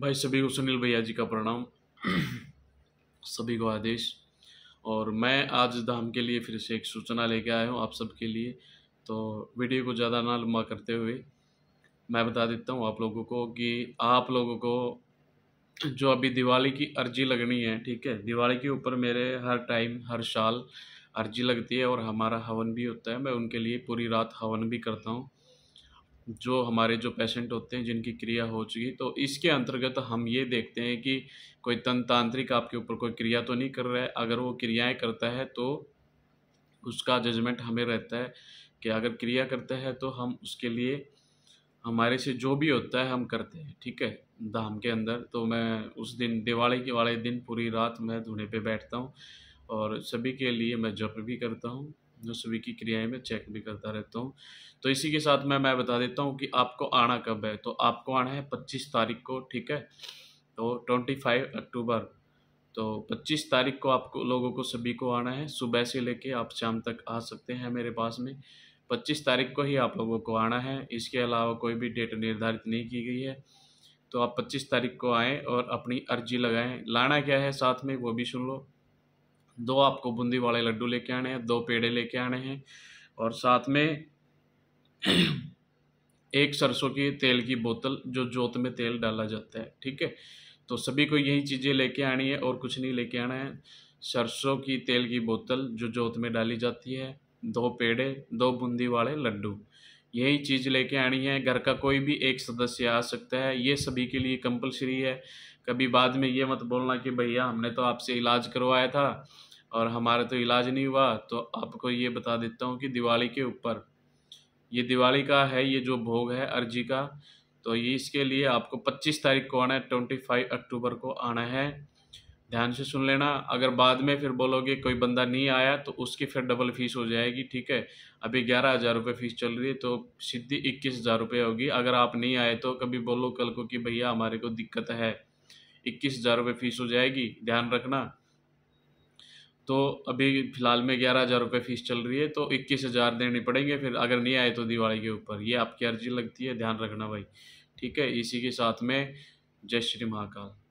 भाई सभी को सुनील भैया जी का प्रणाम सभी को आदेश और मैं आज धाम के लिए फिर से एक सूचना लेके आया हूँ आप सबके लिए तो वीडियो को ज़्यादा ना लंबा करते हुए मैं बता देता हूँ आप लोगों को कि आप लोगों को जो अभी दिवाली की अर्जी लगनी है ठीक है दिवाली के ऊपर मेरे हर टाइम हर साल अर्जी लगती है और हमारा हवन भी होता है मैं उनके लिए पूरी रात हवन भी करता हूँ जो हमारे जो पेशेंट होते हैं जिनकी क्रिया हो चुकी तो इसके अंतर्गत हम ये देखते हैं कि कोई तन तांत्रिक आपके ऊपर कोई क्रिया तो नहीं कर रहा है अगर वो क्रियाएं करता है तो उसका जजमेंट हमें रहता है कि अगर क्रिया करता है तो हम उसके लिए हमारे से जो भी होता है हम करते हैं ठीक है धाम के अंदर तो मैं उस दिन दिवाली के वाले दिन पूरी रात मैं धुने पे बैठता हूँ और सभी के लिए मैं जप भी करता हूँ सभी की क्रियाएं में चेक भी करता रहता हूँ तो इसी के साथ मैं मैं बता देता हूँ कि आपको आना कब है तो आपको आना है पच्चीस तारीख को ठीक है तो ट्वेंटी फाइव अक्टूबर तो पच्चीस तारीख को आपको लोगों को सभी को आना है सुबह से लेके आप शाम तक आ सकते हैं मेरे पास में पच्चीस तारीख को ही आप लोगों को आना है इसके अलावा कोई भी डेट निर्धारित नहीं की गई है तो आप 25 तारीख को आएँ और अपनी अर्जी लगाएं लाना क्या है साथ में वो भी सुन लो दो आपको बूंदी वाले लड्डू लेके आने हैं दो पेड़े लेके आने हैं और साथ में एक सरसों की तेल की बोतल जो जोत में तेल डाला जाता है ठीक है तो सभी को यही चीज़ें लेके आनी है और कुछ नहीं लेके आना है सरसों की तेल की बोतल जो जोत में डाली जाती है दो पेड़े दो बूंदी वाले लड्डू यही चीज़ लेके आनी है घर का कोई भी एक सदस्य आ सकता है ये सभी के लिए कंपलसरी है कभी बाद में ये मत बोलना कि भैया हमने तो आपसे इलाज करवाया था और हमारा तो इलाज नहीं हुआ तो आपको ये बता देता हूँ कि दिवाली के ऊपर ये दिवाली का है ये जो भोग है अर्जी का तो ये इसके लिए आपको 25 तारीख को आना है 25 अक्टूबर को आना है ध्यान से सुन लेना अगर बाद में फिर बोलोगे कोई बंदा नहीं आया तो उसकी फिर डबल फीस हो जाएगी ठीक है अभी ग्यारह हज़ार रुपये फीस चल रही है तो सीधी इक्कीस हज़ार रुपये होगी अगर आप नहीं आए तो कभी बोलो कल को कि भैया हमारे को दिक्कत है इक्कीस हज़ार रुपये फीस हो जाएगी ध्यान रखना तो अभी फ़िलहाल में ग्यारह हज़ार रुपये फ़ीस चल रही है तो इक्कीस हज़ार देने पड़ेंगे फिर अगर नहीं आए तो दिवाली के ऊपर ये आपकी अर्जी लगती है ध्यान रखना भाई ठीक है इसी के साथ में जय श्री महाकाल